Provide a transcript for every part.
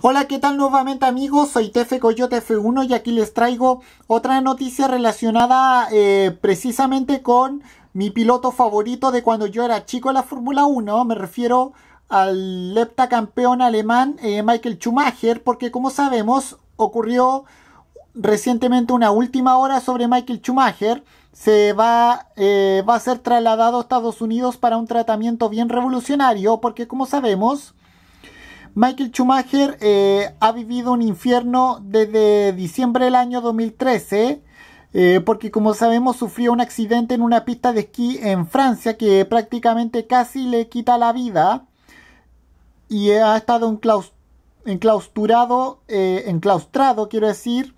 Hola, ¿qué tal nuevamente amigos? Soy Tefe Coyote F1 y aquí les traigo otra noticia relacionada eh, precisamente con mi piloto favorito de cuando yo era chico en la Fórmula 1. Me refiero al leptacampeón alemán eh, Michael Schumacher, porque como sabemos ocurrió recientemente una última hora sobre Michael Schumacher. Se va, eh, va a ser trasladado a Estados Unidos para un tratamiento bien revolucionario, porque como sabemos Michael Schumacher eh, ha vivido un infierno desde diciembre del año 2013. Eh, porque como sabemos sufrió un accidente en una pista de esquí en Francia que prácticamente casi le quita la vida y ha estado enclaustrado, eh, enclaustrado quiero decir,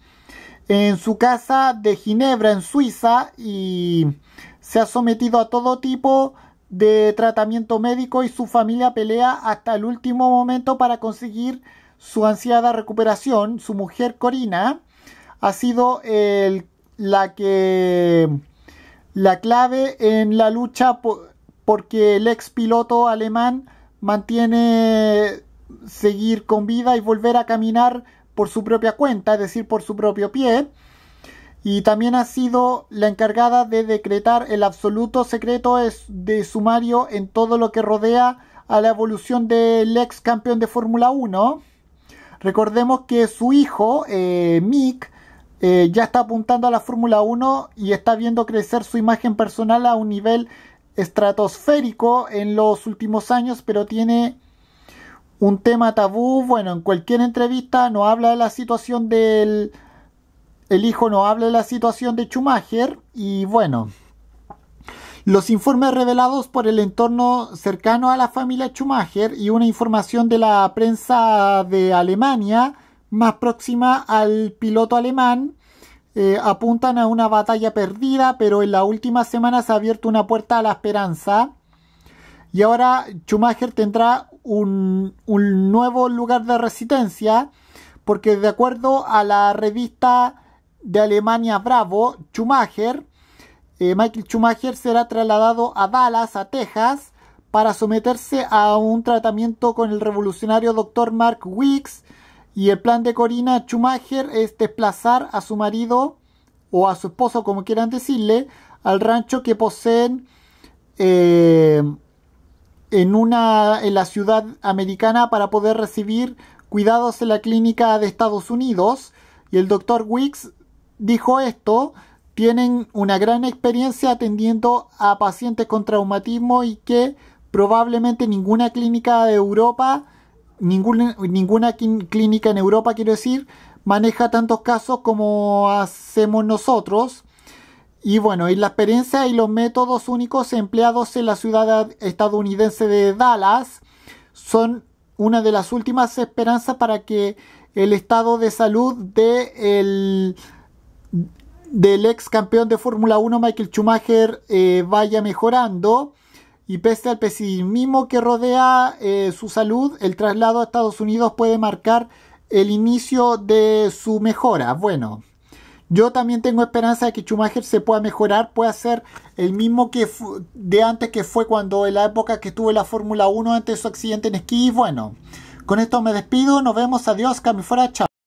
en su casa de Ginebra, en Suiza, y se ha sometido a todo tipo de tratamiento médico y su familia pelea hasta el último momento para conseguir su ansiada recuperación. Su mujer Corina ha sido la que la clave en la lucha porque el ex piloto alemán mantiene seguir con vida y volver a caminar por su propia cuenta, es decir, por su propio pie y también ha sido la encargada de decretar el absoluto secreto de sumario en todo lo que rodea a la evolución del ex campeón de Fórmula 1. Recordemos que su hijo, eh, Mick, eh, ya está apuntando a la Fórmula 1 y está viendo crecer su imagen personal a un nivel estratosférico en los últimos años, pero tiene un tema tabú. Bueno, en cualquier entrevista no habla de la situación del el hijo no habla de la situación de Schumacher y bueno, los informes revelados por el entorno cercano a la familia Schumacher y una información de la prensa de Alemania más próxima al piloto alemán eh, apuntan a una batalla perdida, pero en la última semana se ha abierto una puerta a la esperanza. Y ahora Schumacher tendrá un nuevo lugar de residencia, porque de acuerdo a la revista de Alemania Bravo, Schumacher, eh, Michael Schumacher será trasladado a Dallas, a Texas, para someterse a un tratamiento con el revolucionario doctor Mark Wicks. Y el plan de Corina Schumacher es desplazar a su marido o a su esposo, como quieran decirle, al rancho que poseen eh, en, una, en la ciudad americana para poder recibir cuidados en la clínica de Estados Unidos. Y el doctor Wicks dijo esto, tienen una gran experiencia atendiendo a pacientes con traumatismo y que probablemente ninguna clínica de Europa, ninguna, ninguna clínica en Europa, quiero decir, maneja tantos casos como hacemos nosotros. Y bueno, y la experiencia y los métodos únicos empleados en la ciudad estadounidense de Dallas son una de las últimas esperanzas para que el estado de salud de del ex campeón de Fórmula 1 Michael Schumacher eh, vaya mejorando y pese al pesimismo que rodea eh, su salud, el traslado a Estados Unidos puede marcar el inicio de su mejora. Bueno, yo también tengo esperanza de que Schumacher se pueda mejorar, pueda ser el mismo que de antes que fue cuando en la época que estuvo en la Fórmula 1 antes de su accidente en esquí. Bueno, con esto me despido, nos vemos, adiós, camifora, chao.